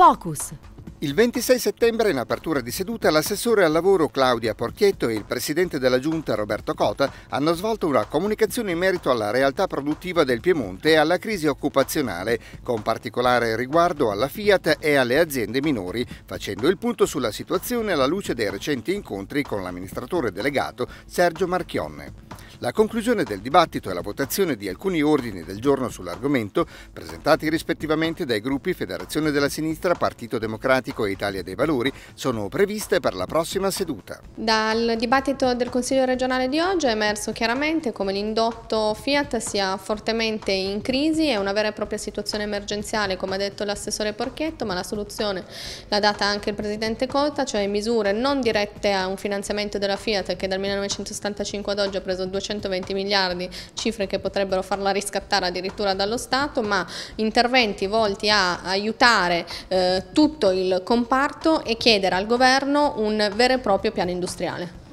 Focus. Il 26 settembre, in apertura di seduta, l'assessore al lavoro Claudia Porchietto e il presidente della giunta Roberto Cota hanno svolto una comunicazione in merito alla realtà produttiva del Piemonte e alla crisi occupazionale, con particolare riguardo alla Fiat e alle aziende minori, facendo il punto sulla situazione alla luce dei recenti incontri con l'amministratore delegato Sergio Marchionne. La conclusione del dibattito e la votazione di alcuni ordini del giorno sull'argomento, presentati rispettivamente dai gruppi Federazione della Sinistra, Partito Democratico e Italia dei Valori, sono previste per la prossima seduta. Dal dibattito del Consiglio regionale di oggi è emerso chiaramente come l'indotto Fiat sia fortemente in crisi, è una vera e propria situazione emergenziale, come ha detto l'assessore Porchetto, ma la soluzione l'ha data anche il Presidente Cotta, cioè misure non dirette a un finanziamento della Fiat che dal 1975 ad oggi ha preso 200 120 miliardi, cifre che potrebbero farla riscattare addirittura dallo Stato, ma interventi volti a aiutare eh, tutto il comparto e chiedere al governo un vero e proprio piano industriale.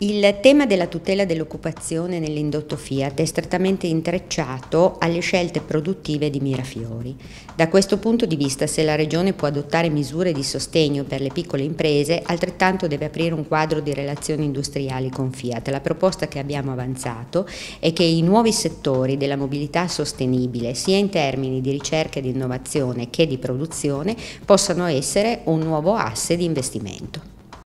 Il tema della tutela dell'occupazione nell'indotto Fiat è strettamente intrecciato alle scelte produttive di Mirafiori. Da questo punto di vista, se la Regione può adottare misure di sostegno per le piccole imprese, altrettanto deve aprire un quadro di relazioni industriali con Fiat. La proposta che abbiamo avanzato è che i nuovi settori della mobilità sostenibile, sia in termini di ricerca e di innovazione che di produzione, possano essere un nuovo asse di investimento.